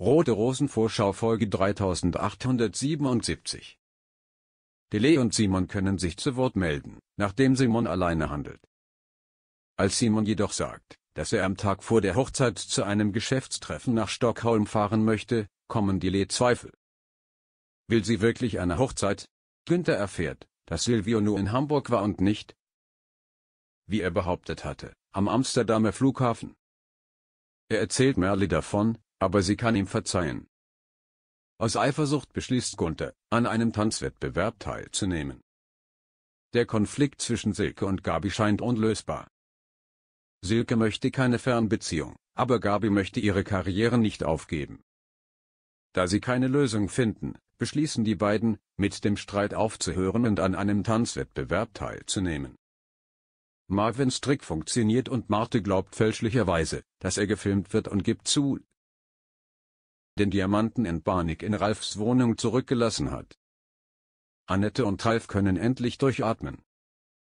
Rote Rosen Vorschau Folge 3877 Dele und Simon können sich zu Wort melden, nachdem Simon alleine handelt. Als Simon jedoch sagt, dass er am Tag vor der Hochzeit zu einem Geschäftstreffen nach Stockholm fahren möchte, kommen Dele Zweifel. Will sie wirklich eine Hochzeit? Günther erfährt, dass Silvio nur in Hamburg war und nicht, wie er behauptet hatte, am Amsterdamer Flughafen. Er erzählt Merle davon, aber sie kann ihm verzeihen. Aus Eifersucht beschließt Gunther, an einem Tanzwettbewerb teilzunehmen. Der Konflikt zwischen Silke und Gabi scheint unlösbar. Silke möchte keine Fernbeziehung, aber Gabi möchte ihre Karriere nicht aufgeben. Da sie keine Lösung finden, beschließen die beiden, mit dem Streit aufzuhören und an einem Tanzwettbewerb teilzunehmen. Marvins Trick funktioniert und Marte glaubt fälschlicherweise, dass er gefilmt wird und gibt zu, den Diamanten in Panik in Ralfs Wohnung zurückgelassen hat. Annette und Ralf können endlich durchatmen.